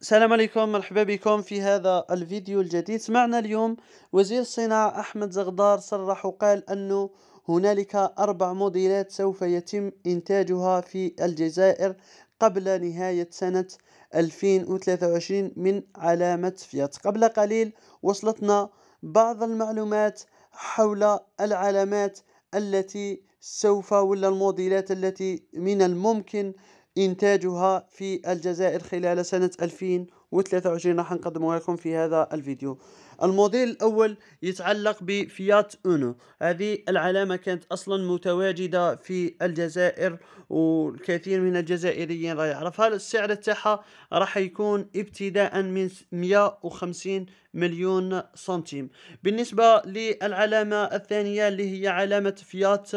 السلام عليكم مرحبا بكم في هذا الفيديو الجديد سمعنا اليوم وزير الصناعة أحمد زغدار صرح وقال أنه هنالك أربع موديلات سوف يتم إنتاجها في الجزائر قبل نهاية سنة 2023 من علامة فيات قبل قليل وصلتنا بعض المعلومات حول العلامات التي سوف ولا الموديلات التي من الممكن إنتاجها في الجزائر خلال سنة 2000 و23 راح نقدمها لكم في هذا الفيديو الموديل الاول يتعلق بفيات اونو هذه العلامه كانت اصلا متواجده في الجزائر والكثير من الجزائريين راه يعرفها السعر تاعها راح يكون ابتداء من 150 مليون سنتيم بالنسبة للعلامة الثانية اللي هي علامة فيات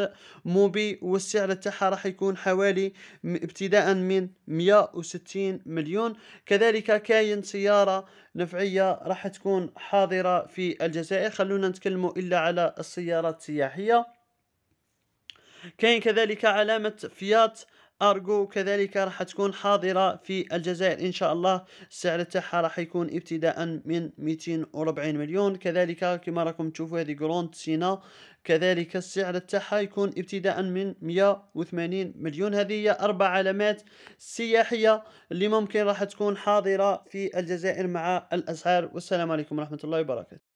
موبي والسعر تاعها راح يكون حوالي ابتداء من 160 مليون كذلك كان ملايين سيارة نفعية راح تكون حاضرة في الجزائر خلونا نتكلم إلا على السيارات السياحية كاين كذلك علامة فيات أرجو كذلك راح تكون حاضرة في الجزائر إن شاء الله السعر تاعها راح يكون ابتداء من 240 مليون كذلك كما راكم تشوفوا هذه جروند سينا كذلك السعر تاعها يكون ابتداء من 180 مليون هذه هي أربع علامات سياحية اللي ممكن راح تكون حاضرة في الجزائر مع الأسعار والسلام عليكم ورحمة الله وبركاته